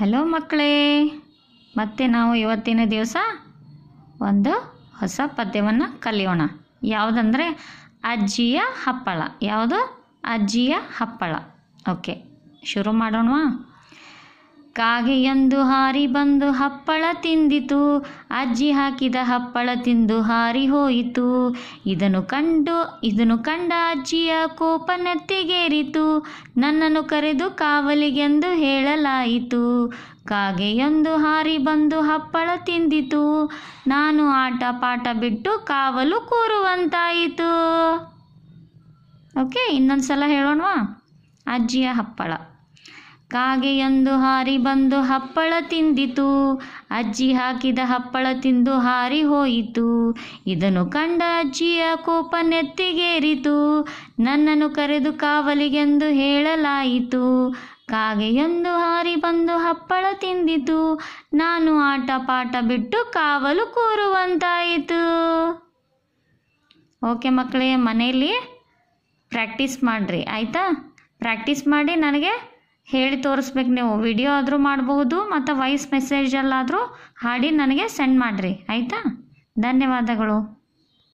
hello ಮಕ್ಕಳೇ ಮತ್ತೆ ನಾವು ಇವತ್ತಿನ ದಿವಸ ಒಂದು ಹೊಸ ಪದ್ಯವನ್ನು ಕಲಿಯೋಣ ಯಾವುದಂದರೆ ಅಜ್ಜಿಯ ಹಪ್ಪಳ ಯಾವುದು ಅಜ್ಜಿಯ ಹಪ್ಪಳ ಓಕೆ ಶುರು ಮಾಡೋಣವಾ ಕಾಗೆಯೊಂದು ಹಾರಿ ಬಂದು ಹಪ್ಪಳ ತಿಂದಿತು ಅಜ್ಜಿ ಹಾಕಿದ ಹಪ್ಪಳ ತಿಂದು ಹಾರಿ ಹೋಯಿತು ಇದನ್ನು ಕಂಡು ಇದನ್ನು ಕಂಡ ಅಜ್ಜಿಯ ಕೋಪ ನೆತ್ತಿಗೇರಿತು ನನ್ನನ್ನು ಕರೆದು ಕಾವಲಿಗೆಂದು ಹೇಳಲಾಯಿತು ಕಾಗೆಯೊಂದು ಹಾರಿ ಬಂದು ಹಪ್ಪಳ ತಿಂದಿತು ನಾನು ಆಟ ಪಾಠ ಬಿಟ್ಟು ಕಾವಲು ಕೂರುವಂತಾಯಿತು ಓಕೆ ಇನ್ನೊಂದು ಸಲ ಹೇಳೋಣವಾ ಅಜ್ಜಿಯ ಹಪ್ಪಳ ಕಾಗೆಯೊಂದು ಹಾರಿ ಬಂದು ಹಪ್ಪಳ ತಿಂದಿತು ಅಜ್ಜಿ ಹಾಕಿದ ಹಪ್ಪಳ ತಿಂದು ಹಾರಿ ಹೋಯಿತು ಇದನ್ನು ಕಂಡ ಅಜ್ಜಿಯ ಕೋಪ ನೆತ್ತಿಗೇರಿತು ನನ್ನನ್ನು ಕರೆದು ಕಾವಲಿಗೆಂದು ಹೇಳಲಾಯಿತು ಕಾಗೆಯೊಂದು ಹಾರಿ ಬಂದು ಹಪ್ಪಳ ತಿಂದಿತು ನಾನು ಆಟ ಪಾಠ ಬಿಟ್ಟು ಕಾವಲು ಕೂರುವಂತಾಯಿತು ಓಕೆ ಮಕ್ಕಳೇ ಮನೆಯಲ್ಲಿ ಪ್ರಾಕ್ಟೀಸ್ ಮಾಡಿರಿ ಆಯಿತಾ ಪ್ರಾಕ್ಟೀಸ್ ಮಾಡಿ ನನಗೆ ಹೇಳಿ ತೋರಿಸ್ಬೇಕು ನೀವು ವಿಡಿಯೋ ಆದರೂ ಮಾಡಬಹುದು ಮತ್ತು ವಾಯ್ಸ್ ಮೆಸೇಜಲ್ಲಾದರೂ ಹಾಡಿ ನನಗೆ ಸೆಂಡ್ ಮಾಡಿರಿ ಆಯಿತಾ ಧನ್ಯವಾದಗಳು